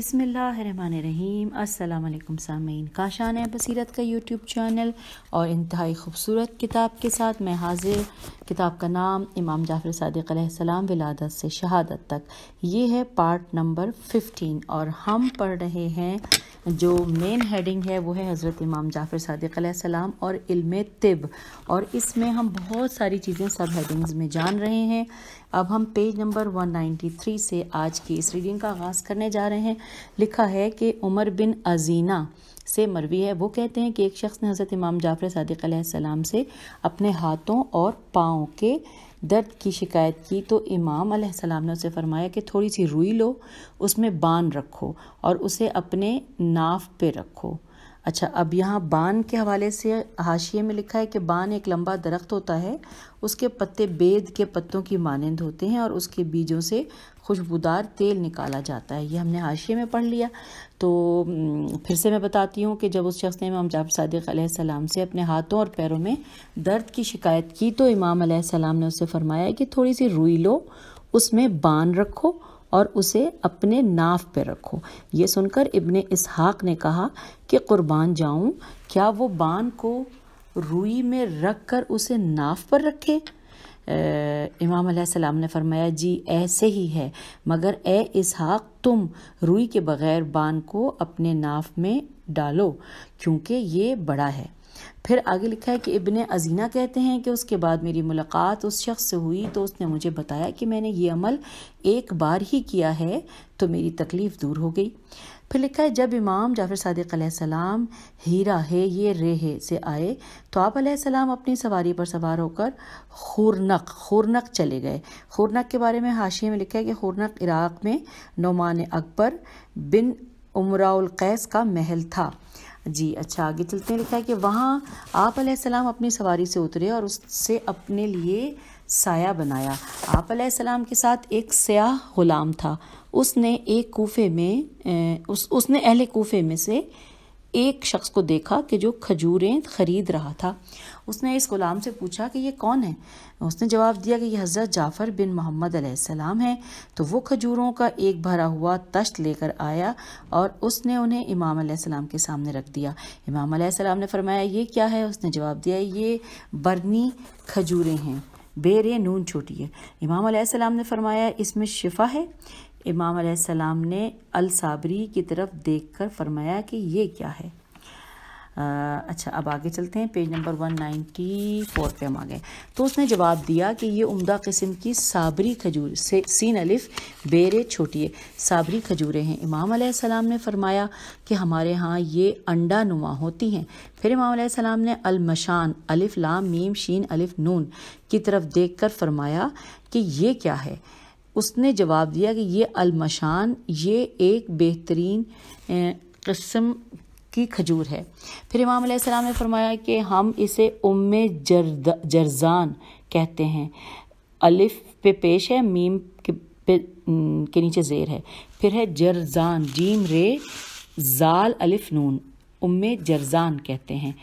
बिसमीम अल्लाम सामीन काशान बसीरत का यूट्यूब चैनल और इंतहाई ख़ूबसूरत किताब के साथ मैं हाजिर किताब का नाम इमाम जाफ़र सदक़्सम विलादत से शहादत तक ये है पार्ट नंबर फ़िफ्टीन और हम पढ़ रहे हैं जो मेन हेडिंग है वो है हज़रत इमाम जाफ़र सदक़्सम और इल्म तिब और इसमें हम बहुत सारी चीज़ें सब हेडिंग्स में जान रहे हैं अब हम पेज नंबर 193 से आज की इस रीडिंग का आगाज़ करने जा रहे हैं लिखा है कि उमर बिन अजीना से मरवी है वो कहते हैं कि एक शख्स ने हज़रत इमाम जाफ़र सदक से अपने हाथों और पाँव के दर्द की शिकायत की तो इमाम सलाम ने उसे फरमाया कि थोड़ी सी रुई लो उसमें बांध रखो और उसे अपने नाफ पे रखो अच्छा अब यहाँ बान के हवाले से हाशिए में लिखा है कि बान एक लंबा दरख्त होता है उसके पत्ते बेद के पत्तों की मानंद होते हैं और उसके बीजों से खुशबूदार तेल निकाला जाता है ये हमने हाशिए में पढ़ लिया तो फिर से मैं बताती हूँ कि जब उस शख्स ने इमाम जाब से अपने हाथों और पैरों में दर्द की शिकायत की तो इमाम सलाम ने उससे फरमाया कि थोड़ी सी रुई लो उसमें बान रखो और उसे अपने नाफ पर रखो ये सुनकर इबन इसहाक ने कहा कि कुर्बान जाऊँ क्या वो बान को रुई में रख कर उसे नाफ़ पर रखे इमाम सलाम ने फरमाया जी ऐसे ही है मगर ए इसहाक तुम रुई के बग़ैर बान को अपने नाफ में डालो क्योंकि ये बड़ा है फिर आगे लिखा है कि इबन अजीना कहते हैं कि उसके बाद मेरी मुलाकात उस शख्स से हुई तो उसने मुझे बताया कि मैंने ये अमल एक बार ही किया है तो मेरी तकलीफ़ दूर हो गई फिर लिखा है जब इमाम जाफर सदक हीरा है ये रे है से आए तो आप सलाम अपनी सवारी पर सवार होकर खुरनक खुरनक चले गए खुरनक के बारे में हाशिए में लिखा है कि खुरनक इराक़ में नुमान अकबर बिन उमराउल कैस का महल था जी अच्छा आगे चलते हैं लिखा है कि वहाँ आप सलाम अपनी सवारी से उतरे और उससे अपने लिए साया बनाया आप सलाम के साथ एक सयाह ग़ुलाम था उसने एक कोफे में उस उसने अहले कोफे में से एक शख्स को देखा कि जो खजूरें खरीद रहा था उसने इस गुलाम से पूछा कि ये कौन है उसने जवाब दिया कि यह हज़रत जाफ़र बिन मोहम्मद अलैहिस्सलाम हैं तो वो खजूरों का एक भरा हुआ तश्त लेकर आया और उसने उन्हें इमाम अलैहिस्सलाम के सामने रख दिया इमाम अलैहिस्सलाम ने फरमाया ये क्या है उसने जवाब दिया ये बरनी खजूरें हैं बेरे नून छोटी है इमाम ने फरमाया इसमें शिफा है इमाम सलाम ने अल साबरी की तरफ देख कर फरमाया कि ये क्या है आ, अच्छा अब आगे चलते हैं page number one ninety four पर हम आ गए तो उसने जवाब दिया कि ये उमदा किस्म की साबरी खजूर से सीन अलिफ बेरे छोटिए साबरी खजूरें हैं इमाम सलाम ने फरमाया कि हमारे यहाँ ये अंडा नुमा होती हैं फिर इमाम सलाम ने अलमशान अलिफ लाम मीम शीन अलिफ नून की तरफ देख कर फरमाया कि ये क्या है उसने जवाब दिया कि ये अलमशान ये एक बेहतरीन कस्म की खजूर है फिर इमाम सलाम ने फरमाया कि हम इसे उम जर्द जरजान कहते हैं अलिफ पे पेश है मीम के पे के नीचे ज़ेर है फिर है जरजान जीम रे जाल अलिफ नून उम जरजान कहते हैं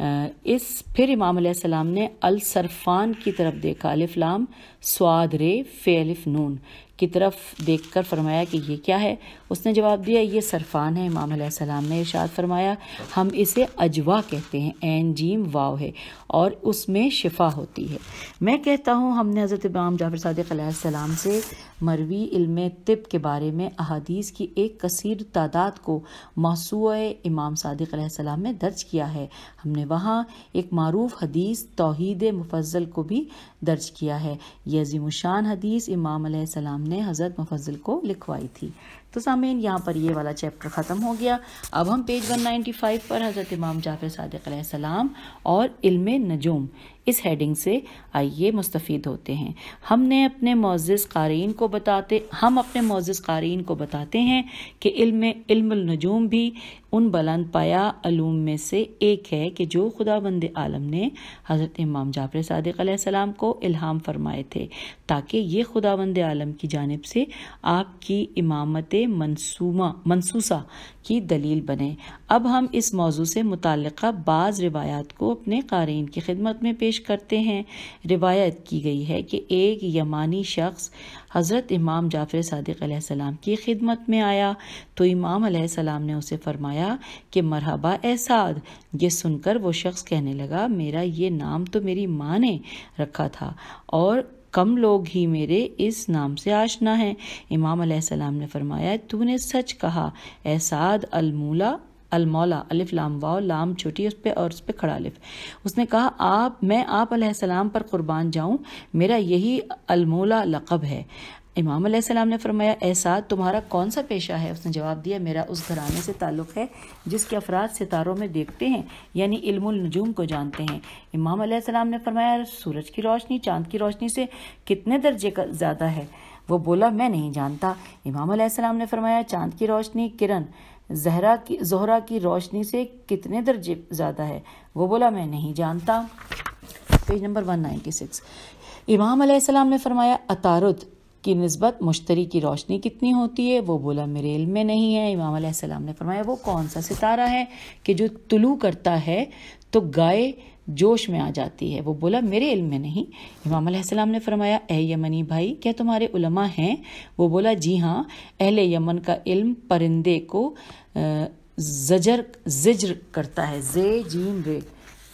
इस फिर इमाम सलाम ने सरफान की तरफ देखा लाम स्वाद रे फेलिफ नून की तरफ देख कर फरमाया कि ये क्या है उसने जवाब दिया ये सरफान है इमाम सलाम ने इर्शाद फरमाया हम इसे अजवा कहते हैं एन जीम वाव है और उसमें शिफा होती है मैं कहता हूँ हमने हज़रत इमाम जाफर सदक से मरवी इल्म तिब के बारे में अहादीस की एक कसर तादाद को मौसू इमाम सदक सलाम में दर्ज किया है हमने वहाँ एक मरूफ हदीस तोहद मुफजल को भी दर्ज किया है ये हदीस इमाम सलाम ने हज़रत मुफजल को लिखवाई थी तो सामीन यहाँ पर ये वाला चैप्टर ख़त्म हो गया अब हम पेज 195 पर हज़रत इमाम जाफर सदक और इल्म नजूम इस हेडिंग से आइए मुस्तफ़ होते हैं हमने अपने मोज़ कारीन को बताते हम अपने मोज़ कारीन को बताते हैं कि इल्म इल्म नजूम भी उन बुलंद पाया अलूम में से एक है कि जो खुदा बंद आलम ने हज़रत इमाम जाफर सदक को इल्हाम फरमाए थे ताकि ये खुदावंद आलम की जानब से आपकी इमामत मनसूमा मनसूसा की दलील बने अब हम इस मौजू से मुतल बाज़ रिवायात को अपने कारीन की खिदमत में पेश करते हैं रिवायत की गई है कि एक यमानी शख्स हज़रत इमाम जाफ़र सदक की खिदमत में आया तो इमाम आसमाम ने उसे फरमाया कि मरहबा एसाद ये सुनकर वो शख्स कहने लगा मेरा ये नाम तो मेरी माँ ने रखा था और कम लोग ही मेरे इस नाम से आशना हैं इमाम ने फरमाया तूने सच कहा एसाद अलमूला अलमौला अलिफ लाम वाओ लाम छोटी उस पर और उस पर खड़ा अलिफ उसने कहा आप मैं आप सलाम पर कुर्बान जाऊं मेरा यही अलमौला लक़ब है इमाम अलैहिस्सलाम ने फरमाया एसाद तुम्हारा कौन सा पेशा है उसने जवाब दिया मेरा उस घराने से ताल्लुक़ है जिसके अफराद सितारों में देखते हैं यानी इल्मुलनजूम को जानते हैं इमाम अलैहिस्सलाम ने फरमाया सूरज की रोशनी चांद की रोशनी से कितने दर्जे का ज़्यादा है वो बोला मैं नहीं जानता इमाम सलाम ने फरमाया चांद की रोशनी किरण जहरा की जहरा की रोशनी से कितने दर्जे ज़्यादा है वो बोला मैं नहीं जानता page number one ninety six इमाम ने फरमाया अतारुद की नस्बत मुश्तरी की रोशनी कितनी होती है वो बोला मेरे इल्म में नहीं है इमाम सलाम ने फरमाया वो कौन सा सितारा है कि जो तुलू करता है तो गाय जोश में आ जाती है वो बोला मेरे इल्म में नहीं इमाम सलाम ने फरमाया ए यमनी भाई क्या तुम्हारे उलमा हैं वो बोला जी हाँ अहले यमन का इल्म परिंदे को जजर जिज्र करता है जे जीम रे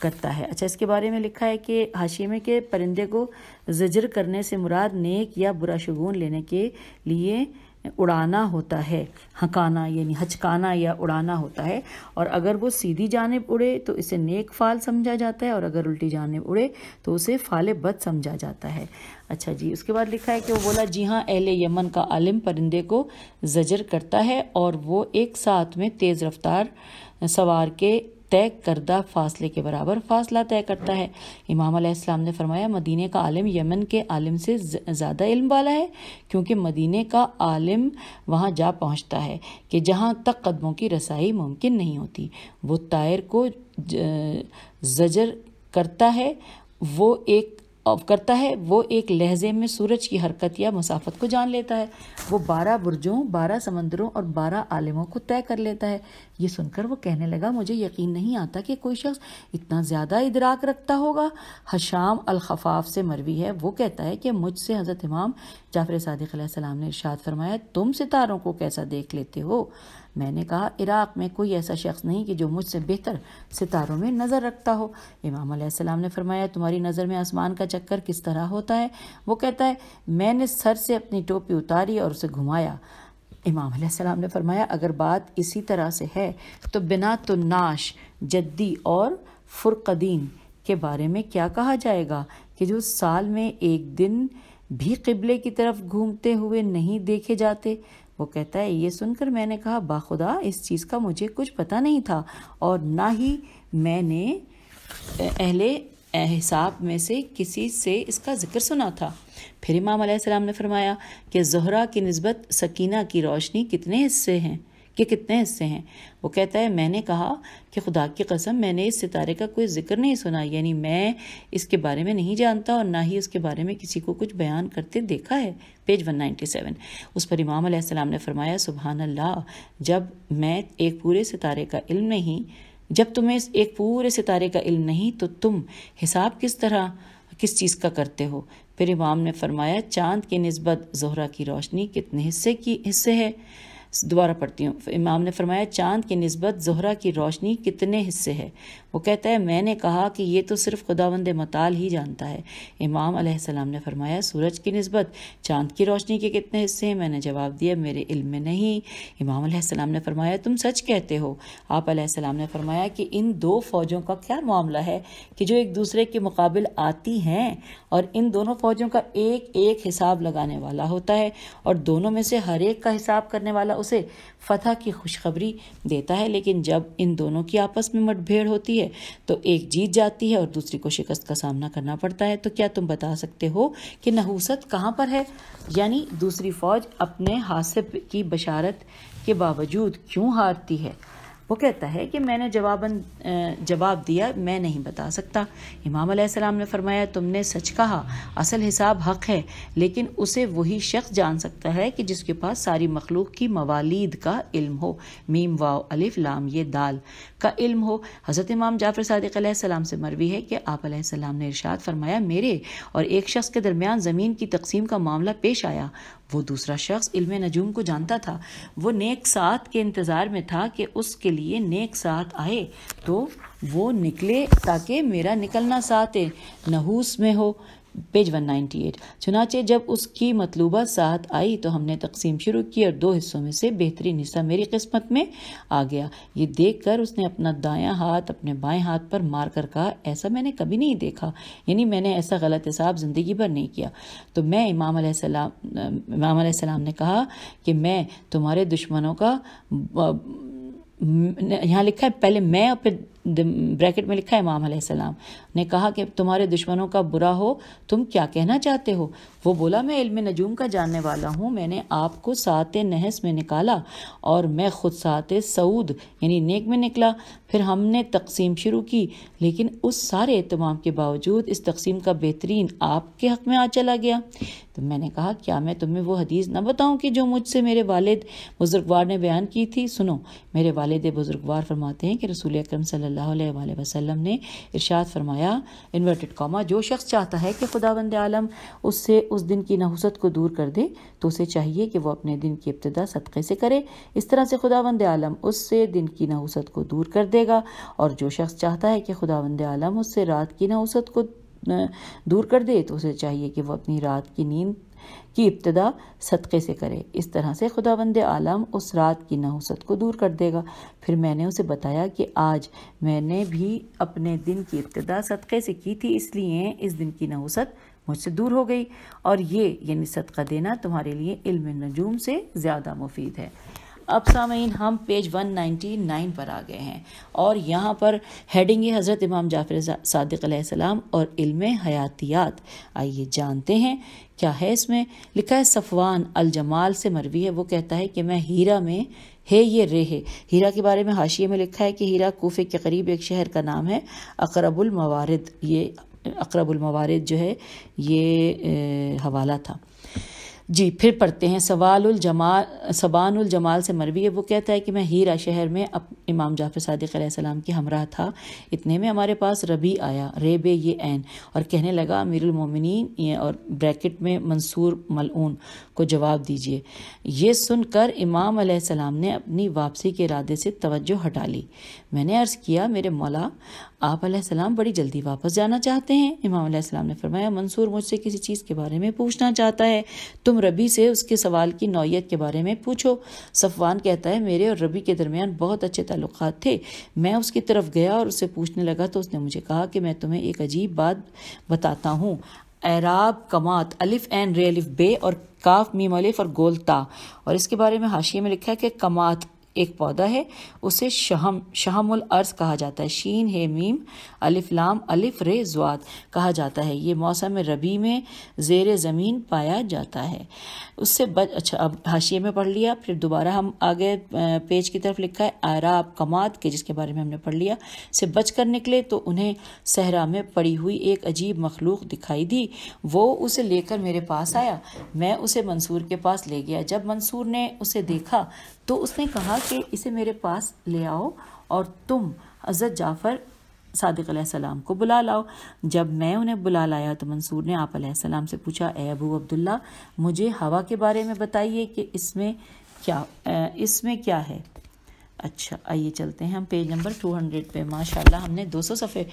करता है अच्छा इसके बारे में लिखा है कि हाशिमे के परिंदे को जजर करने से मुराद नेक या बुरा शगुन लेने के लिए उड़ाना होता है हकाना यानी हचकाना या उड़ाना होता है और अगर वो सीधी जानब उड़े तो इसे नेक फाल समझा जाता है और अगर उल्टी जानब उड़े तो उसे फाल बद समझा जाता है अच्छा जी उसके बाद लिखा है कि वो बोला जी हाँ अहल यमन का आलिम परिंदे को जजर करता है और वो एक साथ में तेज़ रफ्तार सवार के तय करदा फासले के बराबर फासला तय करता है इमाम अलैहिस्सलाम ने फरमाया मदीने का आलिम यमन के आलिम से ज़्यादा इल्म वाला है क्योंकि मदीने का आलिम वहाँ जा पहुँचता है कि जहाँ तक कदमों की रसाई मुमकिन नहीं होती वो तायर को जजर करता है वो एक करता है वो एक लहजे में सूरज की हरकत या मुसाफत को जान लेता है वो बारह बुर्जों बारह समंदरों और बारह आलिमों को तय कर लेता है ये सुनकर वो कहने लगा मुझे यकीन नहीं आता कि कोई शख्स इतना ज़्यादा इदराक रखता होगा हशाम अलखफाफ से मरवी है वो कहता है कि मुझसे हज़रत इमाम जाफर सदक ने इर्शाद फरमाया तुम सितारों को कैसा देख लेते हो मैंने कहा इराक़ में कोई ऐसा शख्स नहीं कि जो मुझसे बेहतर सितारों में नज़र रखता हो इमाम ने फरमाया तुम्हारी नज़र में आसमान का चक्कर किस तरह होता है वो कहता है मैंने सर से अपनी टोपी उतारी और उसे घुमाया इमाम सलाम ने फरमाया अगर बात इसी तरह से है तो बिना तो नाश जद्दी और फुरकदीन के बारे में क्या कहा जाएगा कि जो साल में एक दिन भी किबले की तरफ घूमते हुए नहीं देखे जाते वो कहता है ये सुनकर मैंने कहा बाखुदा इस चीज़ का मुझे कुछ पता नहीं था और ना ही मैंने अहले हिसाब में से किसी से इसका ज़िक्र सुना था फिर इमाम अलैहिस्सलाम ने फरमाया कि जहरा की नस्बत सकीना की रोशनी कितने हिस्से हैं कि कितने हिस्से हैं वो कहता है मैंने कहा कि खुदा की कसम मैंने इस सितारे का कोई जिक्र नहीं सुना यानी मैं इसके बारे में नहीं जानता और ना ही उसके बारे में किसी को कुछ बयान करते देखा है पेज 197 उस पर इमाम अलैहिस्सलाम ने फरमाया सुबहान अल्लाह जब मैं एक पूरे सितारे का इल्म नहीं जब तुम्हें एक पूरे सितारे का इल्म नहीं तो तुम हिसाब किस तरह किस चीज़ का करते हो फिर इमाम ने फरमाया चांद की नस्बत जहरा की रोशनी कितने हिस्से की हिस्से है दोबारा पढ़ती हूँ इमाम ने फरमाया चांद की नस्बत जहरा की रोशनी कितने हिस्से है वो कहता है मैंने कहा कि ये तो सिर्फ खुदावंद मताल ही जानता है इमाम अलैहिस्सलाम ने फरमाया सूरज की नस्बत चांद की रोशनी के कितने हिस्से हैं मैंने जवाब दिया मेरे इल्म में नहीं इमाम अलैहिस्सलाम ने फरमाया तुम सच कहते हो आप अलैहिस्सलाम ने फरमाया कि इन दो फौजों का क्या मामला है कि जो एक दूसरे के मुकाबल आती हैं और इन दोनों फौजों का एक एक हिसाब लगाने वाला होता है और दोनों में से हर एक का हिसाब करने वाला उसे फतह की खुशखबरी देता है लेकिन जब इन दोनों की आपस में मठभेड़ होती है तो एक जीत जाती है और दूसरी को शिकस्त का सामना करना पड़ता है तो क्या तुम बता सकते हो कि नहूसत कहाँ पर है यानी दूसरी फौज अपने हादसे की बशारत के बावजूद क्यों हारती है वो कहता है कि मैंने जवाबन जवाब दिया मैं नहीं बता सकता इमाम अलैहिस्सलाम ने फरमाया तुमने सच कहा असल हिसाब हक है लेकिन उसे वही शख्स जान सकता है कि जिसके पास सारी मखलूक की मवालिद का इल्म हो मीम वाव अलिफ लाम ये दाल का इल्म हो हज़रत इमाम जाफ़र सदक सलाम से मरवी है कि आप सलाम ने इरशाद फरमाया मेरे और एक शख्स के दरमियान ज़मीन की तकसीम का मामला पेश आया वो दूसरा शख्स इल्म नजूम को जानता था वो नेक साथ के इंतज़ार में था कि उसके लिए नेक साथ आए तो वो निकले ताकि मेरा निकलना साथ नहूस में हो पेज 198 चुनाचे जब उसकी मतलूबा साथ आई तो हमने तकसीम शुरू की और दो हिस्सों में से बेहतरीन हिस्सा मेरी किस्मत में आ गया ये देख कर उसने अपना दायां हाथ अपने बाएं हाथ पर मार कर कहा ऐसा मैंने कभी नहीं देखा यानी मैंने ऐसा गलत हिसाब ज़िंदगी भर नहीं किया तो मैं इमाम इमाम सलाम ने कहा कि मैं तुम्हारे दुश्मनों का यहाँ लिखा है पहले मैं और फिर ब्रैकेट में लिखा है इमाम सलाम ने कहा कि तुम्हारे दुश्मनों का बुरा हो तुम क्या कहना चाहते हो वो बोला मैं इल्म नजूम का जानने वाला हूँ मैंने आपको सात नहस में निकाला और मैं ख़ुद सात सऊद यानी नेक में निकला फिर हमने तकसीम शुरू की लेकिन उस सारे अहतमाम के बावजूद इस तकसीम का बेहतरीन आपके हक में आ चला गया तो मैंने कहा क्या मैं तुम्हें वो हदीस न बताऊं कि जो मुझसे मेरे वालिद बुज़ुर्गवार ने बयान की थी सुनो मेरे वालिद बुज़ुर्गवार फरमाते हैं कि रसूल अक्रम सल्ला सल्लल्लाहु अलैहि वसल्लम ने इरशाद फरमाया इन्वर्टेड कॉमा जो शख्स चाहता है कि खुदा बंद आलम उससे उस दिन की नहुसत को दूर कर दे तो उसे चाहिए कि वह अपने दिन की इब्तदा सदक़े से करे इस तरह से खुदा बंद आलम उससे दिन की नहुसत को दूर कर देगा और जो शख्स चाहता है कि खुदा बंद आलम उससे रात की नहुसत को दूर कर दे तो उसे चाहिए कि वह अपनी रात की नींद की इब्तदा सदक़े से करे इस तरह से खुदा बंद आलम उस रात की नहुसत को दूर कर देगा फिर मैंने उसे बताया कि आज मैंने भी अपने दिन की इब्तदा सदक़े से की थी इसलिए इस दिन की नहुसत मुझसे दूर हो गई और ये यानी सदका देना तुम्हारे लिए इल्म नजूम से ज़्यादा मुफीद है अब सामीन हम पेज 199 पर आ गए हैं और यहाँ पर हेडिंग है हज़रत इमाम जाफर सलाम और इल्म हयातियात आइए जानते हैं क्या है इसमें लिखा है सफ़वान अलजमाल से मरवी है वो कहता है कि मैं हीरा में हे ये रे है हीरा के बारे में हाशिए में लिखा है कि हीरा कोफे के करीब एक शहर का नाम है अकरबुल मवारद ये अकरबुल मवारद जो है ये ए, हवाला था जी फिर पढ़ते हैं सवाल जमाल सबान जमाल से मरवी है वो कहता है कि मैं हीरा शहर में अप, इमाम जाफ़र सदक सलाम की हमरा था इतने में हमारे पास रबी आया रेबे ये एन और कहने लगा अमीरमिन और ब्रैकेट में मंसूर मलून को जवाब दीजिए ये सुनकर इमाम सलाम ने अपनी वापसी के इरादे से तवज्जो हटा ली मैंने अर्ज़ किया मेरे मौला आप सलाम बड़ी जल्दी वापस जाना चाहते हैं इमाम सलाम ने फरमाया मंसूर मुझसे किसी चीज़ के बारे में पूछना चाहता है तुम रबी से उसके सवाल की नौीयत के बारे में पूछो सफवान कहता है मेरे और रबी के दरमियान बहुत अच्छे ताल्लुक थे मैं उसकी तरफ गया और उससे पूछने लगा तो उसने मुझे कहा कि मैं तुम्हें एक अजीब बात बताता हूँ एराब कमात अलिफ एन रे अलिफ बे और काफ मीमलिफ और गोलता और इसके बारे में हाशिए में लिखा है कि कमात एक पौधा है उसे शहम शहमुल अर्ज कहा जाता है शीन है मीम अलिफ लाम अलिफ रे जुआत कहा जाता है ये मौसम रबी में जेर ज़मीन पाया जाता है उससे बच अच्छा अब हाशिए में पढ़ लिया फिर दोबारा हम आगे पेज की तरफ लिखा है आराब कमात के जिसके बारे में हमने पढ़ लिया से बच कर निकले तो उन्हें सहरा में पड़ी हुई एक अजीब मखलूक दिखाई दी वो उसे लेकर मेरे पास आया मैं उसे मंसूर के पास ले गया जब मंसूर ने उसे देखा तो उसने कहा कि इसे मेरे पास ले आओ और तुम हज़रत जाफ़र सादिक सलाम को बुला लाओ जब मैं उन्हें बुला लाया तो मंसूर ने आप से पूछा ए अबू अब्दुल्ला मुझे हवा के बारे में बताइए कि इसमें क्या इसमें क्या है अच्छा आइए चलते हैं हम पेज नंबर टू हंड्रेड पर माशाल्लाह हमने दो सौ सफ़े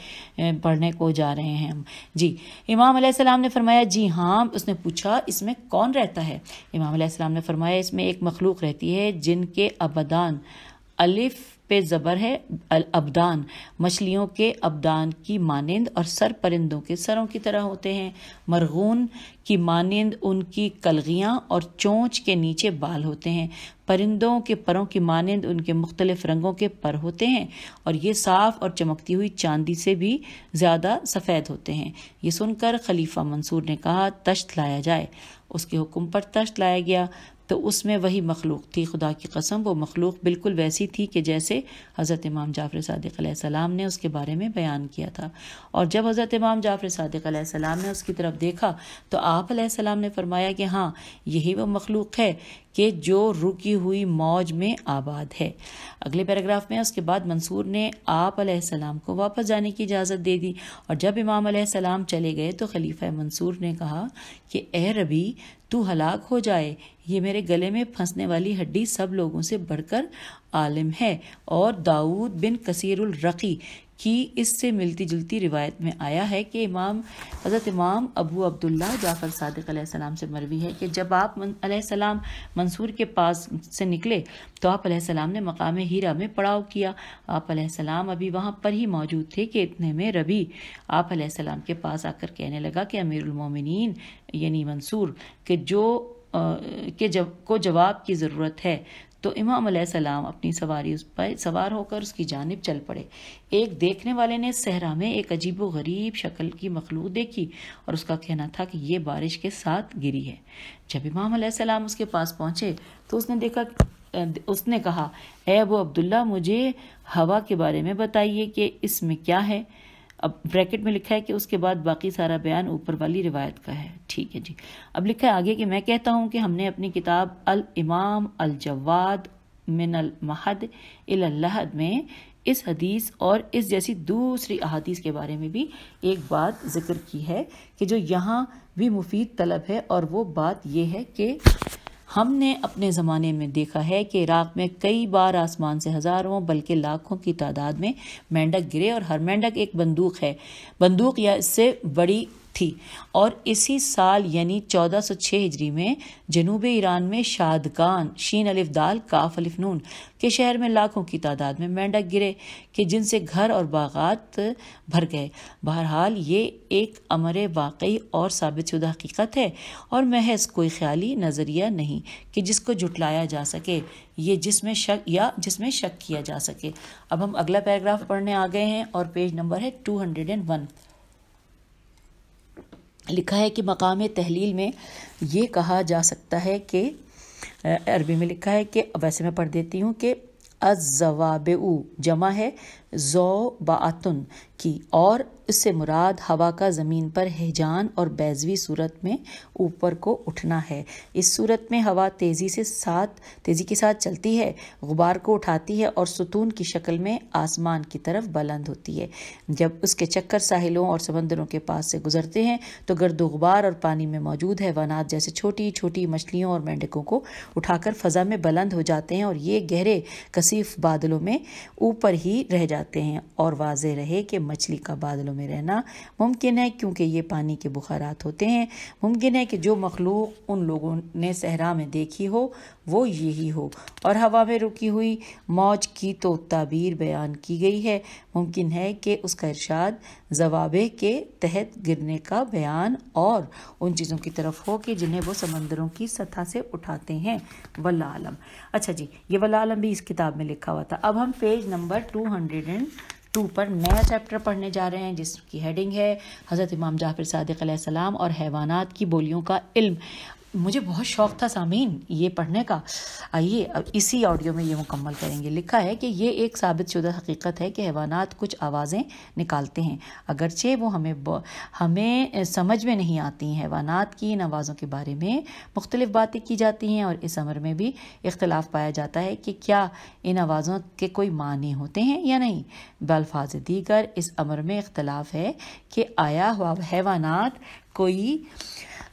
पढ़ने को जा रहे हैं हम जी इमाम सलाम ने फरमाया जी हाँ उसने पूछा इसमें कौन रहता है इमाम सलाम ने फरमाया इसमें एक मखलूक रहती है जिनके अबदान अलिफ़ पे ज़बर है अबदान मछलियों के अबदान की मानंद और सर परिंदों के सरों की तरह होते हैं मरगून की मानंद उनकी कलगियाँ और चोंच के नीचे बाल होते हैं परिंदों के परों की मानंद उनके मुख्तलिफ रंगों के पर होते हैं और ये साफ़ और चमकती हुई चांदी से भी ज़्यादा सफ़ेद होते हैं ये सुनकर खलीफा मंसूर ने कहा तश्त लाया जाए उसके हुक्म पर तश्त लाया गया तो उसमें वही मखलूक थी खुदा की कसम वो मखलूक बिल्कुल वैसी थी कि जैसे हज़रत इमाम जाफ़र सदक ने उसके बारे में बयान किया था और जब हज़रत इमाम जाफ़र सदक ने उसकी तरफ देखा तो आप ने फरमाया कि हाँ यही वो मखलूक है कि जो रुकी हुई मौज में आबाद है अगले पैराग्राफ में उसके बाद मंसूर ने आप सलाम को वापस जाने की इजाज़त दे दी और जब इमाम सलाम चले गए तो खलीफा मंसूर ने कहा कि ए रबी तू हलाक हो जाए ये मेरे गले में फंसने वाली हड्डी सब लोगों से बढ़कर आलिम है और दाऊद बिन कसीरुल रकी कि इससे मिलती जुलती रिवायत में आया है कि इमाम हज़रत इमाम अबू अब्दुल्ला जाफ़र सदक सलाम से मरवी है कि जब आप सलाम मंसूर के पास से निकले तो आप सलाम ने मकाम हीरा में पड़ाव किया आप सलाम अभी वहाँ पर ही मौजूद थे कि इतने में रबी आप सलाम के पास आकर कहने लगा कि अमीरमिन यानी मंसूर के जो के जब को जवाब की ज़रूरत है तो इमाम सलाम अपनी सवारी उस पर सवार होकर उसकी जानब चल पड़े एक देखने वाले ने सहरा में एक अजीब गरीब शक्ल की मखलूक देखी और उसका कहना था कि यह बारिश के साथ गिरी है जब इमाम सलाम उसके पास पहुंचे तो उसने देखा उसने कहा ए वो अब्दुल्ला मुझे हवा के बारे में बताइए कि इसमें क्या है अब ब्रैकेट में लिखा है कि उसके बाद बाकी सारा बयान ऊपर वाली रिवायत का है ठीक है जी अब लिखा है आगे कि मैं कहता हूँ कि हमने अपनी किताब अल इमाम अल जवाद मिन अल महद अलहद में इस हदीस और इस जैसी दूसरी अहादीस के बारे में भी एक बात जिक्र की है कि जो यहाँ भी मुफीद तलब है और वो बात यह है कि हमने अपने ज़माने में देखा है कि इराक़ में कई बार आसमान से हज़ारों बल्कि लाखों की तादाद में मेंढक गिरे और हर मेंढक एक बंदूक है बंदूक या इससे बड़ी थी और इसी साल यानी 1406 हिजरी में जनूब ईरान में शादकान शीन अलिफ दाल काफ अलिफ नून के शहर में लाखों की तादाद में मेंढक गिरे कि जिनसे घर और बागात भर गए बहरहाल ये एक अमर वाकई और साबित शुदा हकीकत है और महज कोई ख्याली नज़रिया नहीं कि जिसको जुटलाया जा सके ये जिसमें शक या जिसमें शक किया जा सके अब हम अगला पैराग्राफ पढ़ने आ गए हैं और पेज नंबर है टू हंड्रेड एंड वन लिखा है कि मकाम तहलील में ये कहा जा सकता है कि अरबी में लिखा है कि वैसे मैं पढ़ देती हूँ कि अजवाब जमा है ज़ो बातन की और इससे मुराद हवा का ज़मीन पर हिजान और बैजवी सूरत में ऊपर को उठना है इस सूरत में हवा तेज़ी से साथ तेज़ी के साथ चलती है गुबार को उठाती है और सुतून की शक्ल में आसमान की तरफ बुलंद होती है जब उसके चक्कर साहिलों और समंदरों के पास से गुजरते हैं तो गर्द गुबार और पानी में मौजूद है वनात जैसे छोटी छोटी मछलियों और मेंढकों को उठाकर फ़ज़ा में बुलंद हो जाते हैं और ये गहरे कसीफ बादलों में ऊपर ही रह जाते जाते हैं और वाज रहे कि मछली का बादलों में रहना मुमकिन है क्योंकि ये पानी के बुखारात होते हैं मुमकिन है कि जो मखलूक उन लोगों ने सहरा में देखी हो वो यही हो और हवा में रुकी हुई मौज की तो ताबीर बयान की गई है मुमकिन है कि उसका इरशाद जवाबे के तहत गिरने का बयान और उन चीज़ों की तरफ हो कि जिन्हें वो समंदरों की सतह से उठाते हैं वल्ला आलम अच्छा जी ये वल्ला आलम भी इस किताब में लिखा हुआ था अब हम page number two hundred and two पर नया चैप्टर पढ़ने जा रहे हैं जिसकी हेडिंग है हज़रत इमाम जाफिर सदक सलाम और हैवानात की बोलियों का इल्म मुझे बहुत शौक था सामीन ये पढ़ने का आइए अब इसी ऑडियो में ये मुकम्मल करेंगे लिखा है कि ये एक साबित शुदा हकीकत है कि हैवानात कुछ आवाज़ें निकालते हैं अगरचे वो हमें हमें समझ में नहीं आती हैं हैवानात की इन आवाज़ों के बारे में मुख्तलिफ़ बातें की जाती हैं और इस अमर में भी इख्तलाफ पाया जाता है कि क्या इन आवाज़ों के कोई मानी होते हैं या नहीं बल्फाज दीगर इस अमर में इख्तलाफ है कि आया हुआ हैवानात कोई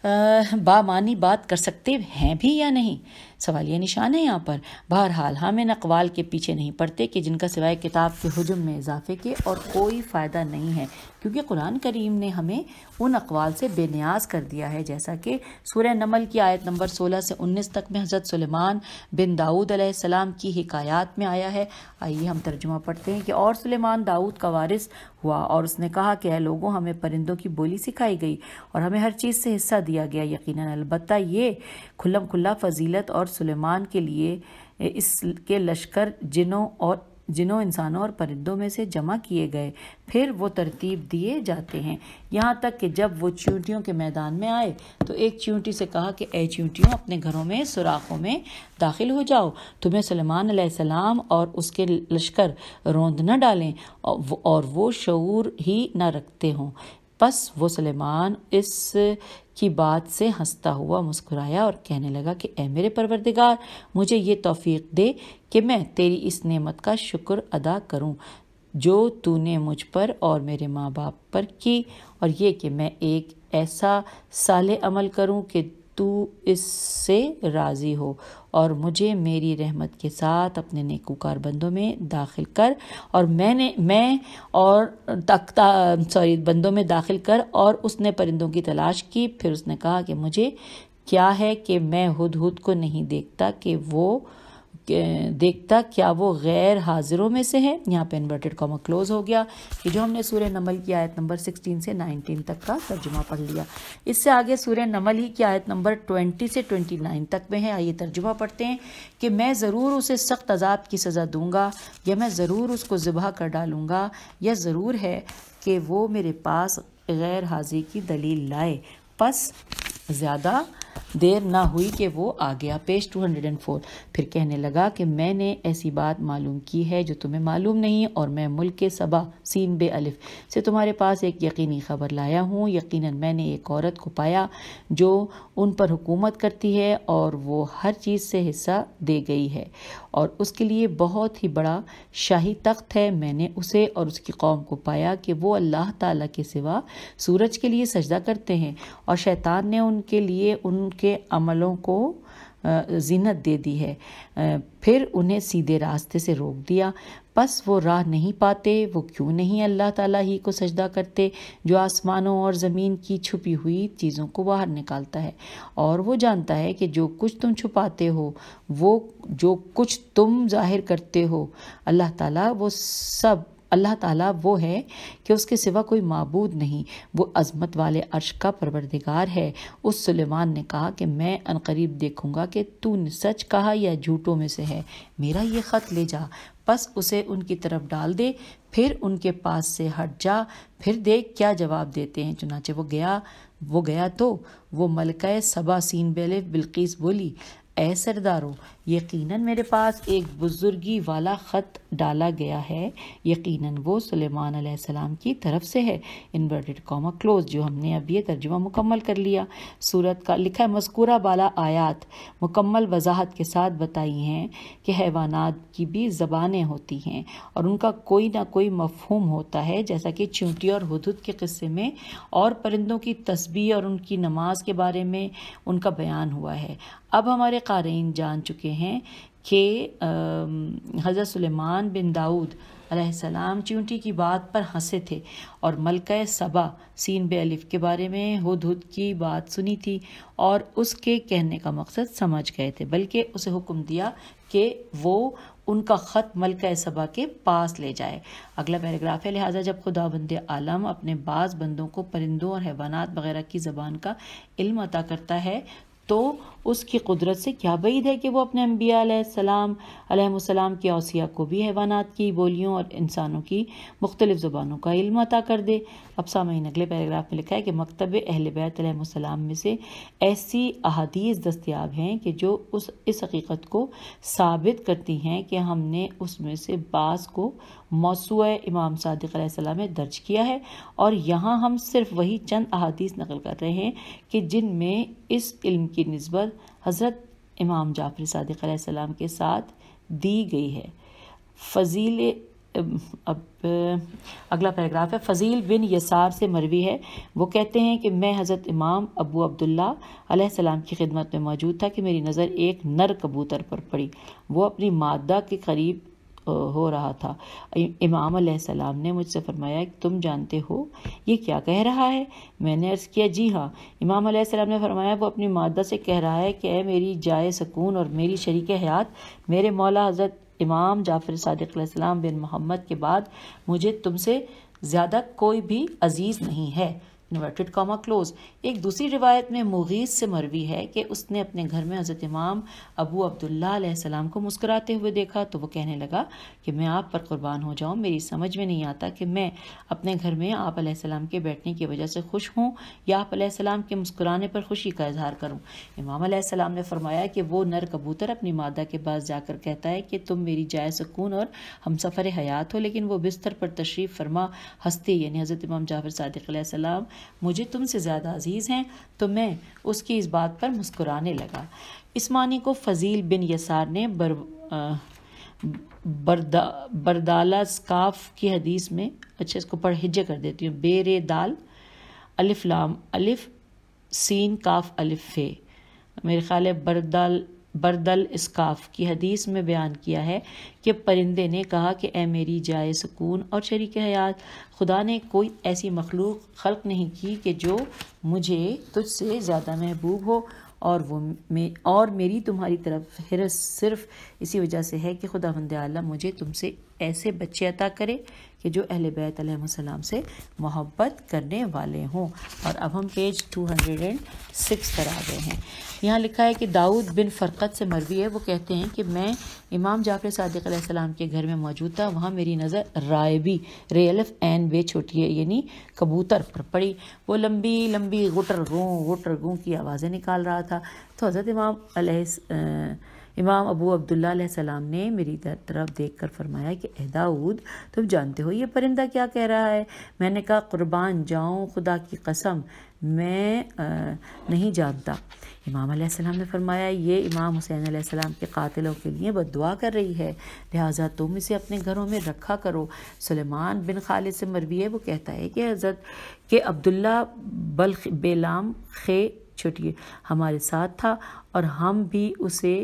बामानी बात कर सकते हैं भी या नहीं सवाल ये निशान है यहाँ पर बहरहाल हम हाँ, इन अकवाल के पीछे नहीं पड़ते कि जिनका सिवाय किताब के हजम में इजाफे के और कोई फ़ायदा नहीं है क्योंकि कुरान करीम ने हमें उन अकवाल से बेनियाज कर दिया है जैसा कि सूर्य नमल की आयत नंबर 16 से 19 तक में हज़रत सुलेमान बिन दाऊद सलाम की हिकायात में आया है आइए हम तर्जुमा पढ़ते हैं कि और सुलेमान दाऊद का वारिस हुआ और उसने कहा कि लोगों हमें परिंदों की बोली सिखाई गई और हमें हर चीज़ से हिस्सा दिया गया यकीन अलबत् ये खुल्लम खुल्ला फजीलत और सलेमान के लिए इसके लश्कर जिनों और जिनों इंसानों और परिंदों में से जमा किए गए फिर वो तरतीब दिए जाते हैं यहाँ तक कि जब वो चींटियों के मैदान में आए तो एक चींटी से कहा कि ए चींटियों अपने घरों में सुराखों में दाखिल हो जाओ तुम्हें सलमान सलाम और उसके लश्कर रोंद न डालें और वो शूर ही न रखते हों बस वो सलेमान इस की बात से हंसता हुआ मुस्कुराया और कहने लगा कि ए मेरे परवरदिगार मुझे ये तौफीक दे कि मैं तेरी इस नेमत का शुक्र अदा करूं जो तूने मुझ पर और मेरे माँ बाप पर की और ये कि मैं एक ऐसा साल अमल करूं कि तू इससे राज़ी हो और मुझे मेरी रहमत के साथ अपने नेकूकार बंदों में दाखिल कर और मैंने मैं और तख्ता सॉरी बंदों में दाखिल कर और उसने परिंदों की तलाश की फिर उसने कहा कि मुझे क्या है कि मैं हुद हुद को नहीं देखता कि वो देखता क्या वो गैर हाजिरों में से है यहाँ पे इन्वर्टेड कॉमा क्लोज हो गया कि जो हमने सूर्य नमल की आयत नंबर 16 से 19 तक का तर्जुमा पढ़ लिया इससे आगे सूर्य नमल ही की आयत नंबर 20 से 29 तक में है आइए तर्जुमा पढ़ते हैं कि मैं ज़रूर उसे सख्त अजाब की सज़ा दूंगा या मैं ज़रूर उसको जबह कर डालूंगा यह ज़रूर है कि वो मेरे पास गैर हाजिर की दलील लाए बस ज़्यादा देर ना हुई कि वो आ गया पेज 204 फिर कहने लगा कि मैंने ऐसी बात मालूम की है जो तुम्हें मालूम नहीं और मैं मुल्क के सबा सीन बे अलिफ से तुम्हारे पास एक यकीनी खबर लाया हूँ यकीनन मैंने एक औरत को पाया जो उन पर हुकूमत करती है और वो हर चीज़ से हिस्सा दे गई है और उसके लिए बहुत ही बड़ा शाही तख्त है मैंने उसे और उसकी कौम को पाया कि वो अल्लाह ताला के सिवा सूरज के लिए सजदा करते हैं और शैतान ने उनके लिए उन उनके अमलों को जीनत दे दी है फिर उन्हें सीधे रास्ते से रोक दिया बस वो राह नहीं पाते वो क्यों नहीं अल्लाह ताला ही को सजदा करते जो आसमानों और ज़मीन की छुपी हुई चीज़ों को बाहर निकालता है और वो जानता है कि जो कुछ तुम छुपाते हो वो जो कुछ तुम जाहिर करते हो अल्लाह ताला वो सब अल्लाह ताला वो है कि उसके सिवा कोई मबूद नहीं वो अज़मत वाले अर्श का परवरदिगार है उस सुलेमान ने कहा कि मैं अनकरीब देखूंगा कि तू सच कहा या झूठों में से है मेरा ये ख़त ले जा बस उसे उनकी तरफ डाल दे फिर उनके पास से हट जा फिर देख क्या जवाब देते हैं चुनाचे वो गया वो गया तो वो मलका सबासीन बेले बिल्किस बोली ए सरदारों यकीनन मेरे पास एक बुज़ुर्गी वाला ख़त डाला गया है यकीनन वो सलेमान सलेमान की तरफ से है इन्वर्टेड कॉमा क्लोज जो हमने अब ये तर्जुमा मुकम्मल कर लिया सूरत का लिखा है मस्कुरा बाला आयात मुकम्मल वजाहत के साथ बताई हैं कि हैवानात की भी ज़बानें होती हैं और उनका कोई ना कोई मफहूम होता है जैसा कि चूंटी और हदूद के किस्से में और परिंदों की तस्बी और उनकी नमाज के बारे में उनका बयान हुआ है अब हमारे कारीन जान चुके हैं कि हज़रत सुलेमान बिन दाऊद सलाम चींटी की बात पर हंसे थे और मलका सबा सीन बे अलिफ के बारे में हुद हुद की बात सुनी थी और उसके कहने का मकसद समझ गए थे बल्कि उसे हुक्म दिया कि वो उनका ख़त मलका सबा के पास ले जाए अगला पैराग्राफ है लिहाजा जब खुदा बंद आलम अपने बाज़ बंदों को परिंदों और हैवानात वगैरह की ज़बान का इल्म अता करता है तो उसकी कुदरत से क्या बैद है कि वो अपने अम्बिया सलाम की असिया को भी हैवानात की बोलियों और इंसानों की मुख्तलिफ़ ज़ुबानों का इल्म अता कर दे अब सामीन अगले पैराग्राफ में लिखा है कि मकतब अहल बैतम में से ऐसी अहदीस दस्तियाब हैं कि जो उस इस हकीकत को साबित करती हैं कि हमने उसमें से बास को मौसू इमाम सदक दर्ज किया है और यहाँ हम सिर्फ वही चंद अहादीस नकल कर रहे हैं कि जिनमें इस इल्म की नस्बत हज़रत इमाम जाफ़र सदक के साथ दी गई है फजील अब अगला पैराग्राफ है फजील बिन यसार से मरवी है वो कहते हैं कि मैं हज़रत इमाम अबू अब्दुल्ला सलाम की खिदमत में मौजूद था कि मेरी नज़र एक नर कबूतर पर पड़ी वो अपनी मादा के करीब हो रहा था इमाम सलाम ने मुझसे फरमाया तुम जानते हो ये क्या कह रहा है मैंने अर्ज़ किया जी हाँ इमाम सलाम ने फरमाया वो अपनी मादा से कह रहा है कि ए मेरी जाय सकून और मेरी शरीक हयात मेरे मौला हज़रत इमाम जाफ़र सदक़ बिन मोहम्मद के बाद मुझे तुमसे ज़्यादा कोई भी अज़ीज़ नहीं है इन्वर्टेड कॉमा क्लोज एक दूसरी रिवायत में मुगीस से मरवी है कि उसने अपने घर में हज़रत इमाम अबू अब्दुल्ला सलाम को मुस्कुराते हुए देखा तो वो कहने लगा कि मैं आप पर कुर्बान हो जाऊँ मेरी समझ में नहीं आता कि मैं अपने घर में आप सलाम के बैठने की वजह से खुश हूँ या आप सलाम के मुस्कुराने पर खुशी का इजहार करूँ इमाम सलाम ने फरमाया कि वो नर कबूतर अपनी मादा के पास जाकर कहता है कि तुम मेरी जाय सुकून और हम सफ़र हयात हो लेकिन वो बिस्तर पर तशरीफ़ फरमा हस्ती यानी हज़रत इमाम जाफर सदक सलाम मुझे तुमसे ज़्यादा अजीज़ हैं तो मैं उसकी इस बात पर मुस्कुराने लगा इस्मानी को फजील बिन यसार ने बर बरदा बरदाला स्काफ की हदीस में अच्छा इसको पढ़ हिज कर देती हूँ बेरे दाल अलिफ लाम अलिफ सीन काफ अलिफ फे मेरे ख्याल है बरदाल बरदल इसकाफ की हदीस में बयान किया है कि परिंदे ने कहा कि ए मेरी जाए सुकून और शरीक हयात खुदा ने कोई ऐसी मखलूक खल्क नहीं की कि जो मुझे तुझसे ज़्यादा महबूब हो और वो मे और मेरी तुम्हारी तरफ हिरस सिर्फ इसी वजह से है कि खुदा आलम मुझे तुमसे ऐसे बच्चे अता करे कि जो अहल बैत अलैहिस्सलाम से मोहब्बत करने वाले हों और अब हम पेज 206 पर आ गए हैं यहाँ लिखा है कि दाऊद बिन फ़रक़त से मरवी है वो कहते हैं कि मैं इमाम जाफ़र सदक के घर में मौजूद था वहाँ मेरी नज़र रायबी रेलफ एन वे छोटी है यानी कबूतर पर पड़ी वो लंबी लंबी गुटर गूँ गुटर गूँ की आवाज़ें निकाल रहा था तो हज़रत इमाम इमाम अबू अब्दुल्ला सलाम ने मेरी तरफ देख कर फरमाया कि अहदाऊद तुम जानते हो ये परिंदा क्या कह रहा है मैंने कहा क़ुरबान जाऊँ खुदा की कसम मैं आ, नहीं जानता इमाम आसमाम ने फरमाया ये इमाम हुसैन आसमाम के कातिलों के लिए बद कर रही है लिहाजा तुम इसे अपने घरों में रखा करो सलेमान बिन खालिद से मरवी है वो कहता है कि हज़रत के अब्दुल्ला बल बेलाम खे छुटिए हमारे साथ था और हम भी उसे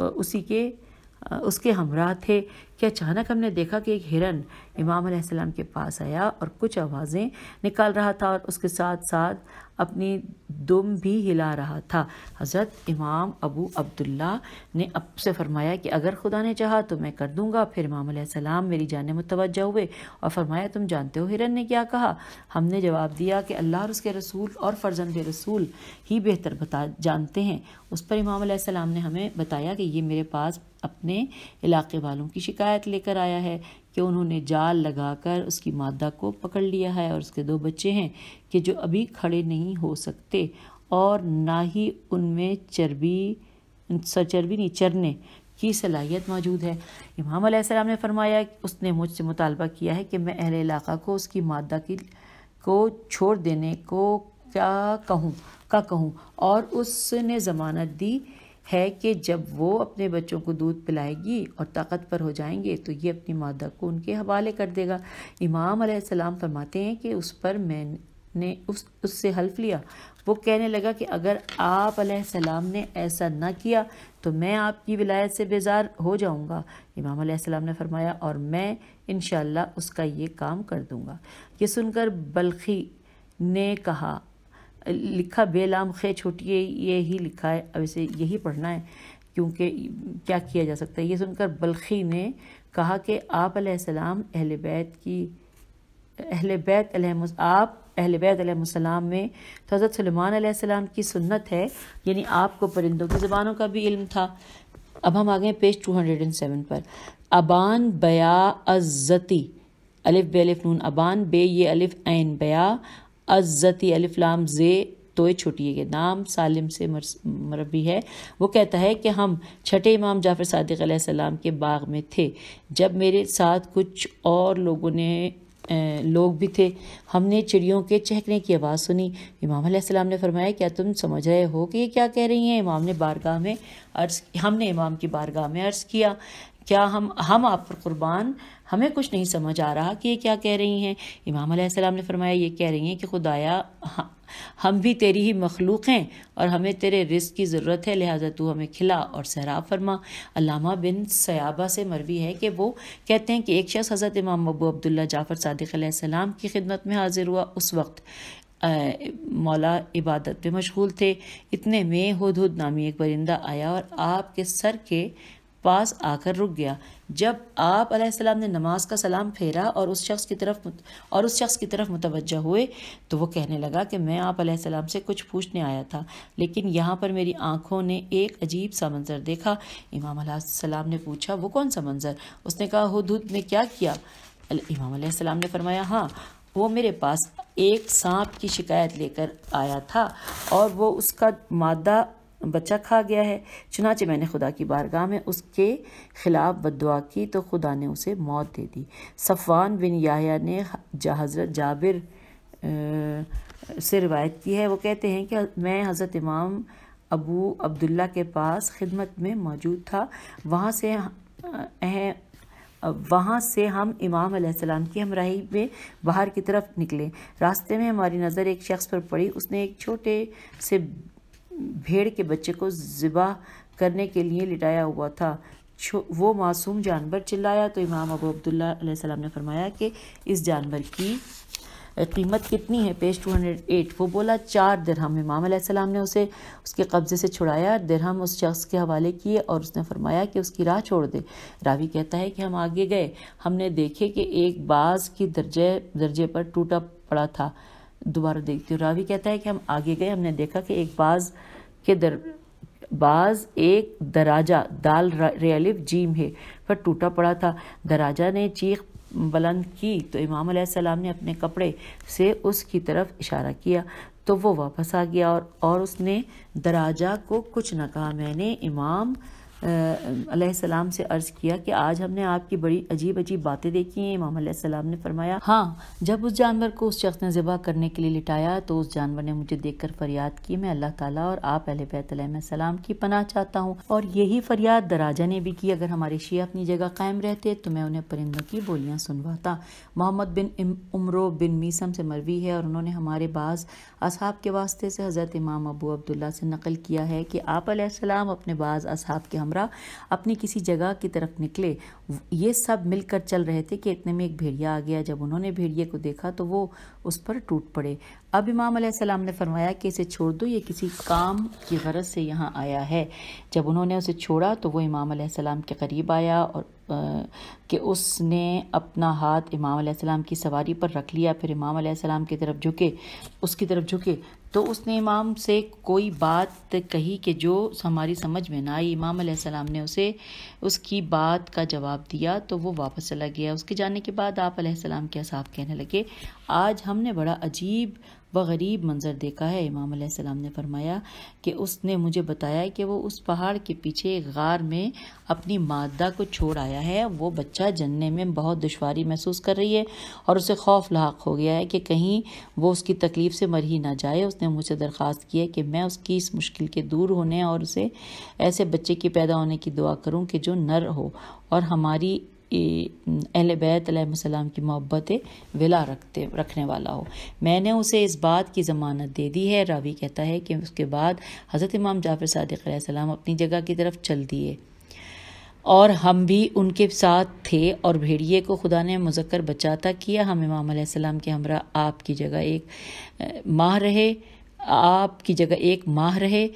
उसी के उसके हमरा थे कि अचानक हमने देखा कि एक हिरन इमाम सलाम के पास आया और कुछ आवाज़ें निकाल रहा था और उसके साथ साथ अपनी दुम भी हिला रहा था हज़रत इमाम अबू अब्दुल्ला ने अब से फरमाया कि अगर खुदा ने चाहा तो मैं कर दूंगा फिर इमाम सलाम मेरी जान मुतवजा हुए और फरमाया तुम जानते हो हिरन ने क्या कहा हमने जवाब दिया कि अल्लाह और उसके रसूल और फर्जंद रसूल ही बेहतर बता जानते हैं उस पर इमाम सलाम ने हमें बताया कि ये मेरे पास अपने इलाके वालों की शिकायत लेकर आया है कि उन्होंने जाल लगाकर उसकी मादा को पकड़ लिया है और उसके दो बच्चे हैं कि जो अभी खड़े नहीं हो सकते और ना ही उनमें चर्बी चर्बी नहीं चरने की सलाहियत मौजूद है इमाम सलाम ने फरमाया उसने मुझसे मुतालबा किया है कि मैं अहले इलाक़ा को उसकी मादा की को छोड़ देने को क्या कहूँ का कहूँ और उसने ज़मानत दी है कि जब वो अपने बच्चों को दूध पिलाएगी और ताकतवर हो जाएंगे तो ये अपनी मादा को उनके हवाले कर देगा इमाम सलाम फरमाते हैं कि उस पर मैंने उस उससे हल्फ लिया वो कहने लगा कि अगर आप सलाम ने ऐसा ना किया तो मैं आपकी विलायत से बेजार हो जाऊंगा इमाम सलाम ने फरमाया और मैं इन उसका ये काम कर दूंगा ये सुनकर बल्खी ने कहा लिखा बेलाम खे छोटिए ये ही लिखा है अब इसे यही पढ़ना है क्योंकि क्या किया जा सकता है ये सुनकर बल्खी ने कहा कि आप सलाम अहले बैत की अहल बैत आप अहल बैतम में तो हज़रत सलमान सलाम की सुन्नत है यानी आपको परिंदों की ज़बानों का भी इल्म था अब हम आ गए page two hundred and seven पर अबान बया अज़ती अलिफ बे अलिफ नून अबान बे ये अलिफ ऐन बया अज़ती अलिफ्लाम जे तोय छोटी के नाम सालिम से मरबी है वो कहता है कि हम छठे इमाम जाफ़र सदक के बाग में थे जब मेरे साथ कुछ और लोगों ने लोग भी थे हमने चिड़ियों के चहकने की आवाज़ सुनी इमाम अलैहिस्सलाम ने फरमाया क्या तुम समझ रहे हो कि ये क्या कह रही हैं इमाम ने बारगाह में अर्ज़ हमने इमाम की बारगाह में अर्ज़ किया क्या हम हम आप पर कुर्बान हमें कुछ नहीं समझ आ रहा कि ये क्या कह रही हैं इमाम अलैहिस्सलाम ने फरमाया ये कह रही हैं कि खुदाया हाँ, हम भी तेरी ही मखलूक हैं और हमें तेरे रिस्क की ज़रूरत है लिहाजा तू हमें खिला और सहरा फरमा अलामा बिन सयाबा से मरवी है कि वो कहते हैं कि एक शख्स हज़रत इमाम अबू अब्दुल्ला जाफ़र सदक की खिदमत में हाजिर हुआ उस वक्त मौला इबादत में मशगूल थे इतने में हुद हुद नामी एक परिंदा आया और आपके सर के पास आकर रुक गया जब आप सलाम ने नमाज का सलाम फेरा और उस शख्स की तरफ और उस शख्स की तरफ मुतवजह हुए तो वो कहने लगा कि मैं आप सलाम से कुछ पूछने आया था लेकिन यहाँ पर मेरी आँखों ने एक अजीब सा मंज़र देखा इमाम सलाम ने पूछा वो कौन सा मंज़र उसने कहा हदूद ने क्या किया इमाम ने फरमाया हाँ वो मेरे पास एक सांप की शिकायत लेकर आया था और वो उसका मादा बच्चा खा गया है चुनाचे मैंने खुदा की बारगाह में उसके खिलाफ बदुआ की तो खुदा ने उसे मौत दे दी सफ़ान बिन याया ने हज़रत जाबिर से रिवायत की है वो कहते हैं कि मैं हज़रत इमाम अबू अब्दुल्ला के पास खिदमत में मौजूद था वहाँ से अह वहाँ से हम इमाम सलाम की हमराही में बाहर की तरफ निकले रास्ते में हमारी नज़र एक शख्स पर पड़ी उसने एक छोटे से भेड़ के बच्चे को ज़िबा करने के लिए लिटाया हुआ था वो मासूम जानवर चिल्लाया तो इमाम अबू अब्दुल्ला ने फरमाया कि इस जानवर की कीमत कितनी है पेज 208 वो बोला चार दरहम इमाम सलाम ने उसे उसके कब्ज़े से छुड़ाया दरहम उस शख्स के हवाले किए और उसने फरमाया कि उसकी राह छोड़ दे रावी कहता है कि हम आगे गए हमने देखे कि एक बाज़ की दर्जे दर्जे पर टूटा पड़ा था दोबारा देखती हूँ रावी कहता है कि हम आगे गए हमने देखा कि एक बाज के दर बाज एक दराजा दाल रेलिफ जीम है पर टूटा पड़ा था दराजा ने चीख बुलंद की तो इमाम सलाम ने अपने कपड़े से उसकी तरफ इशारा किया तो वो वापस आ गया और और उसने दराजा को कुछ न कहा मैंने इमाम अलैहिस्सलाम से अर्ज़ किया कि आज हमने आपकी बड़ी अजीब अजीब बातें देखी हैं इमाम अलैहिस्सलाम ने फरमाया हाँ जब उस जानवर को उस शख्स ने ज़िबा करने के लिए लिटाया तो उस जानवर ने मुझे देख कर फरियाद की मैं अल्लाह ताला और आप अहले बैत की पनाह चाहता हूँ और यही फरियाद दराजा ने भी की अगर हमारे शिया अपनी जगह कायम रहते तो मैं उन्हें परिंदों की बोलियाँ सुनवाता मोहम्मद बिन उमरो बिन मीसम से मरवी है और उन्होंने हमारे बाज़ असहाब के वास्ते से हज़रत इमाम अबू अब्दुल्ला से नकल किया है कि आप अपने बाज़ असहाब के हम हमरा अपनी किसी जगह की तरफ निकले ये सब मिलकर चल रहे थे कि इतने में एक भेड़िया आ गया जब उन्होंने भेड़िए को देखा तो वो उस पर टूट पड़े अब इमाम अलैहिस्सलाम ने फरमाया कि इसे छोड़ दो ये किसी काम की गरज से यहाँ आया है जब उन्होंने उसे छोड़ा तो वो इमाम अलैहिस्सलाम के करीब आया और कि उसने अपना हाथ इमाम सलाम की सवारी पर रख लिया फिर इमाम सलाम की तरफ झुके उसकी तरफ झुके तो उसने इमाम से कोई बात कही कि जो हमारी समझ में ना आई इमाम सलाम ने उसे उसकी बात का जवाब दिया तो वो वापस चला गया उसके जाने के बाद आप सलाम के असाफ़ कहने लगे आज हमने बड़ा अजीब व गरीब मंजर देखा है इमाम सलाम ने फरमाया कि उसने मुझे बताया कि वो उस पहाड़ के पीछे गार में अपनी मादा को छोड़ आया है वो बच्चा जनने में बहुत दुशारी महसूस कर रही है और उसे खौफ लाक हो गया है कि कहीं वो उसकी तकलीफ़ से मर ही ना जाए उसने मुझसे दरख्वास्त किया कि मैं उसकी इस मुश्किल के दूर होने और उसे ऐसे बच्चे के पैदा होने की दुआ करूँ कि जो नर हो और हमारी कि अहल बैतम की मोहब्बत विला रखते रखने वाला हो मैंने उसे इस बात की ज़मानत दे दी है रावी कहता है कि उसके बाद हज़रत इमाम जाफ़र सदक अपनी जगह की तरफ चल दिए और हम भी उनके साथ थे और भेड़िए को खुदा ने मुजक्कर बचाता किया हम इमाम सलाम के हमरा आपकी जगह एक माह रहे आपकी जगह एक माह रहे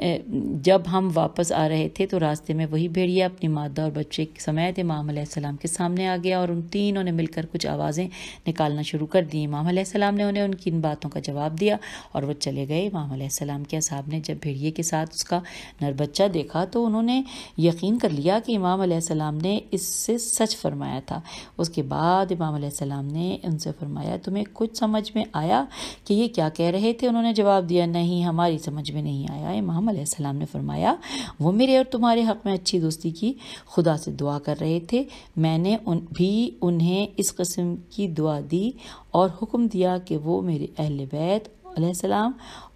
जब हम वापस आ रहे थे तो रास्ते में वही भेड़िया अपनी मादा और बच्चे समेत इमाम सलाम के सामने आ गया और उन तीनों ने मिलकर कुछ आवाज़ें निकालना शुरू कर दी इमाम सलाम ने उन्हें उनकी इन बातों का जवाब दिया और वह चले गए इमाम सलाम के असाब ने जब भेड़िए के साथ उसका नर बच्चा देखा तो उन्होंने यकीन कर लिया कि इमाम सलाम ने इससे सच फरमाया था उसके बाद इमाम सलाम ने उनसे फरमाया तुम्हें कुछ समझ में आया कि ये क्या कह रहे थे उन्होंने जवाब दिया नहीं हमारी समझ में नहीं आया इमाम आसमाम ने फरमाया वो मेरे और तुम्हारे हक़ में अच्छी दोस्ती की खुदा से दुआ कर रहे थे मैंने उन भी उन्हें इस कस्म की दुआ दी और हुक्म दिया कि वो मेरे अहल बैत अलैहिस्सलाम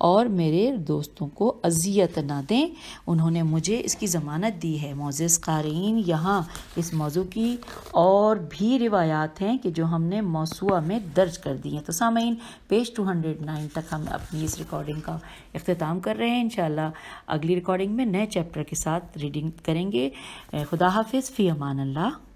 और मेरे दोस्तों को अजियत ना दें उन्होंने मुझे इसकी ज़मानत दी है मोज़ क़ारीन यहाँ इस मौजू की और भी रिवायात हैं कि जो हमने मौसू में दर्ज कर दी हैं तो सामीन पेज टू हंड्रेड नाइन तक हम अपनी इस रिकॉर्डिंग का अख्ताम कर रहे हैं इन अगली रिकॉर्डिंग में नए चैप्टर के साथ रीडिंग करेंगे खुदा हाफिज़ फ़ी अमान अल्लाह